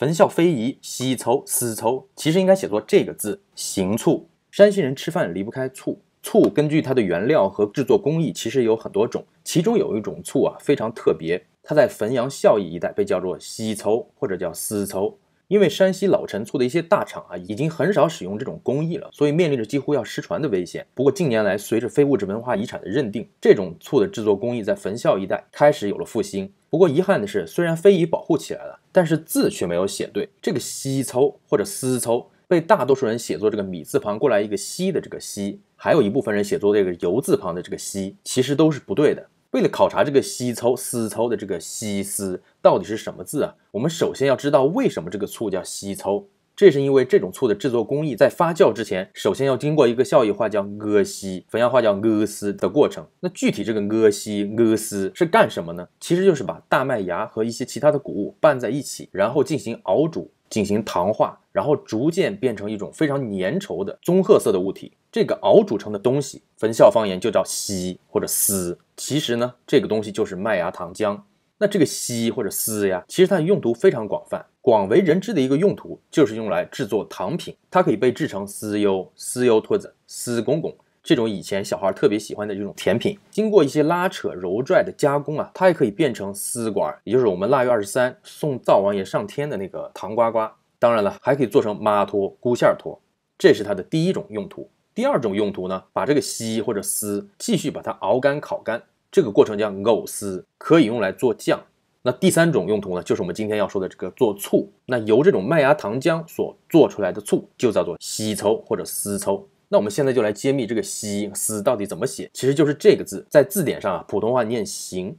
汾孝非遗喜愁死愁，其实应该写作这个字“行醋”。山西人吃饭离不开醋，醋根据它的原料和制作工艺，其实有很多种。其中有一种醋啊，非常特别，它在汾阳孝义一带被叫做喜愁或者叫死愁，因为山西老陈醋的一些大厂啊，已经很少使用这种工艺了，所以面临着几乎要失传的危险。不过近年来，随着非物质文化遗产的认定，这种醋的制作工艺在汾孝一带开始有了复兴。不过遗憾的是，虽然非遗保护起来了，但是字却没有写对。这个“稀醋”或者“丝醋”，被大多数人写作这个米字旁过来一个“稀”的这个“稀”，还有一部分人写作这个油字旁的这个“稀”，其实都是不对的。为了考察这个西抽”“丝抽”的这个西丝到底是什么字啊？我们首先要知道为什么这个醋叫西抽”。这是因为这种醋的制作工艺在发酵之前，首先要经过一个效益化叫阿西，汾阳话叫阿丝的过程。那具体这个阿西、阿丝是干什么呢？其实就是把大麦芽和一些其他的谷物拌在一起，然后进行熬煮，进行糖化，然后逐渐变成一种非常粘稠的棕褐色的物体。这个熬煮成的东西，汾孝方言就叫稀”或者丝。其实呢，这个东西就是麦芽糖浆。那这个稀或者丝呀，其实它的用途非常广泛。广为人知的一个用途就是用来制作糖品，它可以被制成丝优、丝优托子、丝公公这种以前小孩特别喜欢的这种甜品。经过一些拉扯、揉拽的加工啊，它还可以变成丝管，也就是我们腊月二十三送灶王爷上天的那个糖瓜瓜。当然了，还可以做成麻托、姑馅托，这是它的第一种用途。第二种用途呢，把这个稀或者丝继续把它熬干、烤干，这个过程叫藕丝，可以用来做酱。那第三种用途呢，就是我们今天要说的这个做醋。那由这种麦芽糖浆所做出来的醋，就叫做稀抽或者丝抽。那我们现在就来揭秘这个稀丝到底怎么写，其实就是这个字，在字典上啊，普通话念“行”，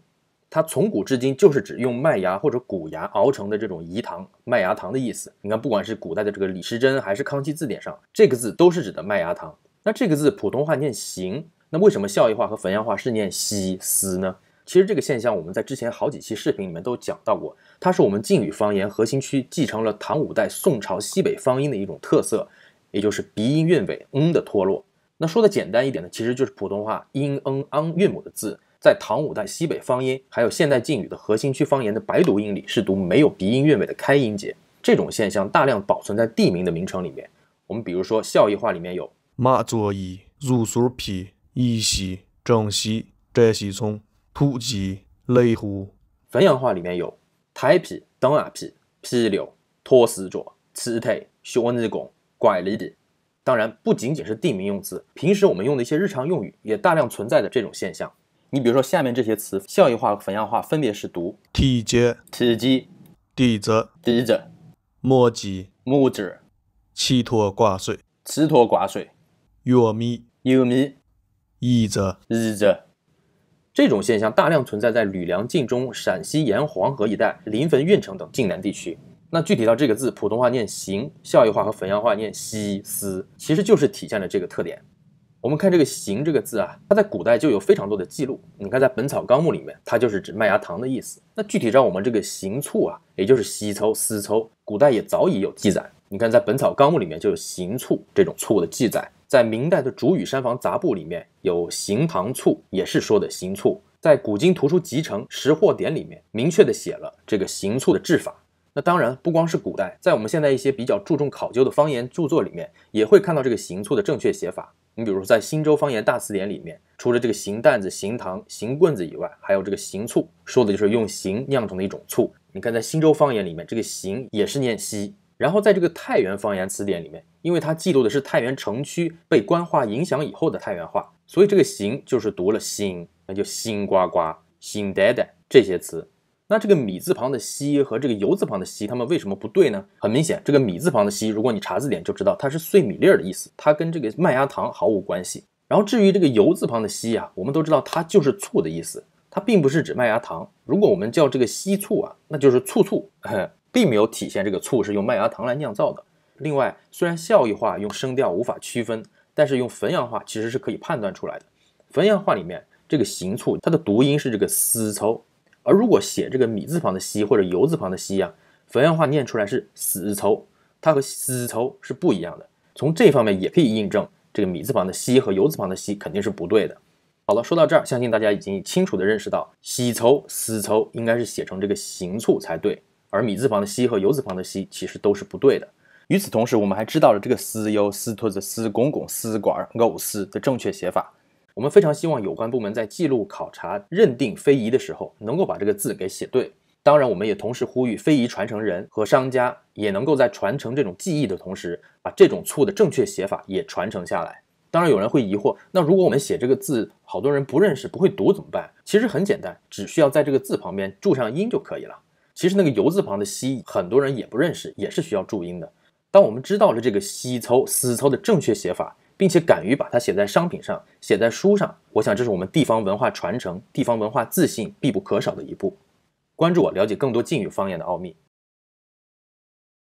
它从古至今就是指用麦芽或者谷芽熬成的这种饴糖、麦芽糖的意思。你看，不管是古代的这个李时珍，还是康熙字典上，这个字都是指的麦芽糖。那这个字普通话念行，那为什么孝义话和汾阳话是念西思呢？其实这个现象我们在之前好几期视频里面都讲到过，它是我们晋语方言核心区继承了唐五代宋朝西北方音的一种特色，也就是鼻音韵尾嗯的脱落。那说的简单一点呢，其实就是普通话 ing n g 韵母的字，在唐五代西北方音还有现代晋语的核心区方言的白读音里是读没有鼻音韵尾的开音节。这种现象大量保存在地名的名称里面。我们比如说孝义话里面有。马作依乳黍皮，一夕正西占西村。土鸡雷虎，汾阳话里面有苔皮、蛋皮、皮柳、托丝卓、起台、下泥工、怪犁的。当然，不仅仅是地名用字，平时我们用的一些日常用语也大量存在着这种现象。你比如说下面这些词：效益化、汾样化，分别是读体积、体积、底子、底子、磨基、木子、起托挂水、起托挂水。右米右米，易者易者，这种现象大量存在在吕梁晋中陕西沿黄河一带临汾运城等晋南地区。那具体到这个字，普通话念“行”，孝义话和汾阳话念“西丝”，其实就是体现了这个特点。我们看这个“行”这个字啊，它在古代就有非常多的记录。你看，在《本草纲目》里面，它就是指麦芽糖的意思。那具体到我们这个“行醋”啊，也就是“西抽”“丝抽”，古代也早已有记载。你看，在《本草纲目》里面就有“行醋”这种醋的记载。在明代的《竹雨山房杂部》里面有“行堂醋”，也是说的“行醋”。在《古今图书集成识货典》里面明确的写了这个“行醋”的制法。那当然不光是古代，在我们现在一些比较注重考究的方言著作里面，也会看到这个“行醋”的正确写法。你比如说在《新州方言大词典》里面，除了这个“行担子”“行堂、行棍子”以外，还有这个“行醋”，说的就是用“行”酿成的一种醋。你看，在新州方言里面，这个“行”也是念“西”。然后在这个太原方言词典里面，因为它记录的是太原城区被官话影响以后的太原话，所以这个“行”就是读了“心”，那就“心呱呱”“心呆呆”这些词。那这个米字旁的“西”和这个油字旁的“西”，它们为什么不对呢？很明显，这个米字旁的“西”，如果你查字典就知道，它是碎米粒儿的意思，它跟这个麦芽糖毫无关系。然后至于这个油字旁的“西”呀，我们都知道它就是醋的意思，它并不是指麦芽糖。如果我们叫这个“西醋”啊，那就是醋醋。并没有体现这个醋是用麦芽糖来酿造的。另外，虽然效益化用声调无法区分，但是用汾阳话其实是可以判断出来的。汾阳话里面这个“行醋”，它的读音是这个“丝稠”，而如果写这个米字旁的“稀”或者油字旁的“稀”啊，汾阳话念出来是“丝稠”，它和“丝稠”是不一样的。从这方面也可以印证，这个米字旁的“稀”和油字旁的“稀”肯定是不对的。好了，说到这儿，相信大家已经清楚的认识到，“稀稠”“丝稠”应该是写成这个“行醋”才对。而米字旁的“西和油字旁的“西其实都是不对的。与此同时，我们还知道了这个“丝”、“油”、“斯托的”、“丝”、“公公、丝管”、“藕丝”的正确写法。我们非常希望有关部门在记录、考察、认定非遗的时候，能够把这个字给写对。当然，我们也同时呼吁非遗传承人和商家也能够在传承这种技艺的同时，把这种醋的正确写法也传承下来。当然，有人会疑惑，那如果我们写这个字，好多人不认识、不会读怎么办？其实很简单，只需要在这个字旁边注上音就可以了。其实那个“油”字旁的“西”，很多人也不认识，也是需要注音的。当我们知道了这个“西抽”“丝抽”的正确写法，并且敢于把它写在商品上、写在书上，我想这是我们地方文化传承、地方文化自信必不可少的一步。关注我，了解更多晋语方言的奥秘。